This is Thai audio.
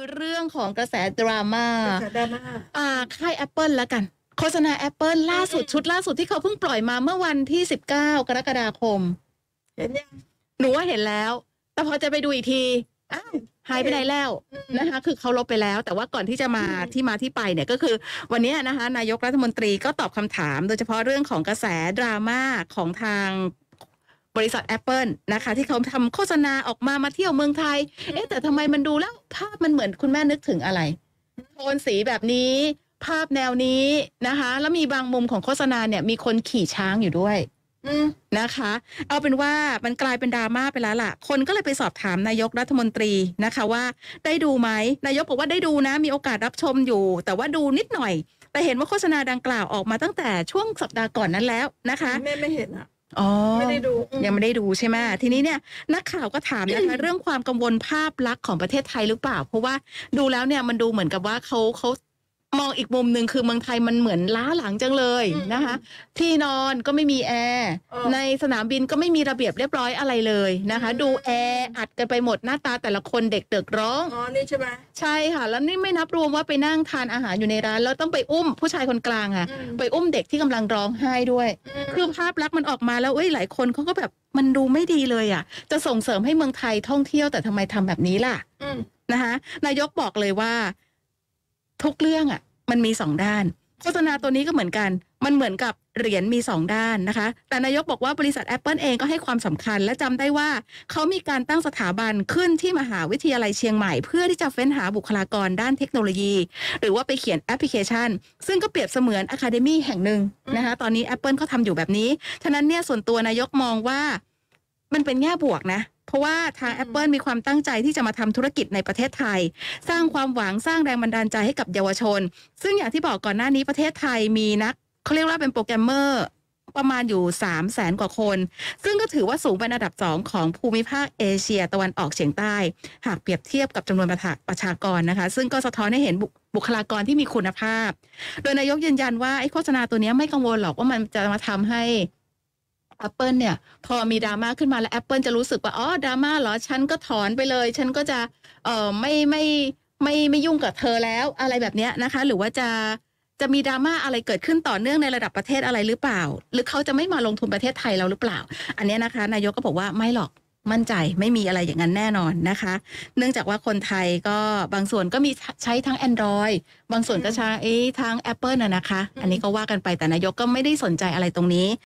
คือเรื่องของกระแสดราม่าอ่าค่ายแอปเปิลแล้วกัน โฆษณาแอปเปิลล่าสุดชุดล่าสุดที่เขาเพิ่งปล่อยมาเมื่อวันที่ 19 กรกฎาคมเห็นยัง หนูว่าเห็นแล้ว แต่พอจะไปดูอีกทีอ้าวหายไปไหนแล้ว นะคะ คือเขาลบไปแล้ว แต่ว่าก่อนที่จะมาที่มาที่ไปเนี่ย ก็คือวันนี้นะคะนายกรัฐมนตรีก็ตอบคำถาม โดยเฉพาะเรื่องของกระแสดราม่าของทางบริษัท Apple นะคะ ที่เขาทำโฆษณาออกมามาเที่ยวเมืองไทย เอ๊ะ แต่ทำไมมันดูแล้วภาพมันเหมือนคุณแม่นึกถึงอะไร โทนสีแบบนี้ภาพแนวนี้นะคะ แล้วมีบางมุมของโฆษณาเนี่ยมีคนขี่ช้างอยู่ด้วยนะคะ เอาเป็นว่ามันกลายเป็นดราม่าไปแล้วล่ะ คนก็เลยไปสอบถามนายกรัฐมนตรีนะคะว่า ได้ดูไหมนายกบอกว่าได้ดูนะ มีโอกาสรับชมอยู่ แต่ว่าดูนิดหน่อย แต่เห็นว่าโฆษณาดังกล่าวออกมาตั้งแต่ช่วงสัปดาห์ก่อนนั้นแล้วนะคะแม่ไม่เห็นอะอ๋อไม่ได้ดูยังไม่ได้ดูใช่ไหม ทีนี้เนี่ยนักข่าวก็ถามนะคะเรื่องความกังวลภาพลักษณ์ของประเทศไทยหรือเปล่า เพราะว่าดูแล้วเนี่ยมันดูเหมือนกับว่าเขาเขามองอีกมุมหนึ่งคือเมืองไทยมันเหมือนล้าหลังจังเลยนะคะที่นอนก็ไม่มีแอร์ในสนามบินก็ไม่มีระเบียบเรียบร้อยอะไรเลยนะคะ ดูแอร์อัดกันไปหมดหน้าตาแต่ละคนเด็กเดือดร้องอ๋อนี่ใช่ไหมใช่ค่ะแล้วนี่ไม่นับรวมว่าไปนั่งทานอาหารอยู่ในร้านแล้วต้องไปอุ้มผู้ชายคนกลางอ่ะไปอุ้มเด็กที่กำลังร้องไห้ด้วย คือภาพลักษณ์มันออกมาแล้วเอ้ยหลายคนเขาก็แบบมันดูไม่ดีเลยอ่ะ จะส่งเสริมให้เมืองไทยท่องเที่ยวแต่ทำไมทำแบบนี้ล่ะนะคะนายกบอกเลยว่าทุกเรื่องอะ่ะมันมีสองด้านโฆษณาตัวนี้ก็เหมือนกัน มันเหมือนกับเหรียญมีสองด้านนะคะ แต่นายกบอกว่าบริษัท Apple เองก็ให้ความสำคัญและจำได้ว่าเขามีการตั้งสถาบันขึ้นที่มหาวิทยาลัยเชียงใหม่เพื่อที่จะเฟ้นหาบุคลากรด้านเทคโนโลยี หรือว่าไปเขียนแอปพลิเคชัน ซึ่งก็เปรียบเสมือนอะคาเดมี่แห่งหนึ่งนะคะตอนนี้ Apple ิลเขาทำอยู่แบบนี้ฉะนั้นเนี่ยส่วนตัวนายกมองว่ามันเป็นแง่บวกนะเพราะว่าทาง Apple มีความตั้งใจที่จะมาทำธุรกิจในประเทศไทย สร้างความหวังสร้างแรงบันดาลใจให้กับเยาวชน ซึ่งอย่างที่บอกก่อนหน้านี้ประเทศไทยมีนักเขาเรียกว่าเป็นโปรแกรมเมอร์ ประมาณอยู่ 3 0 0แสนกว่าคน ซึ่งก็ถือว่าสูงเป็นอันดับ 2 ของภูมิภาคเอเชียตะวันออกเฉียงใต้ หากเปรียบเทียบกับจำนวนประชากรนะคะ ซึ่งก็สะท้อนให้เห็นบุคลากรที่มีคุณภาพ โดยนายกยืนยันว่าไอ้โฆษณาตัวนี้ไม่กังวลหรอกว่ามันจะมาทำให้ Apple เนี่ยพอมีดราม่าขึ้นมาแล้ว Apple จะรู้สึกว่าอ๋อดราม่าเหรอฉันก็ถอนไปเลยฉันก็จะเอ่อไม่ไม่ไม่ไม่ยุ่งกับเธอแล้วอะไรแบบนี้นะคะ หรือว่าจะจะมีดราม่าอะไรเกิดขึ้นต่อเนื่องในระดับประเทศอะไรหรือเปล่าหรือเขาจะไม่มาลงทุนประเทศไทยเราหรือเปล่า อันนี้นะคะนายกก็บอกว่าไม่หรอกมั่นใจ ไม่มีอะไรอย่างนั้นแน่นอนนะคะ เนื่องจากว่าคนไทยก็บางส่วนก็มีใช้ทั้ง Android บางส่วนก็ใช้ทั้ง Apple นะนะคะ อันนี้ก็ว่ากันไปแต่นายกก็ไม่ได้สนใจอะไรตรงนี้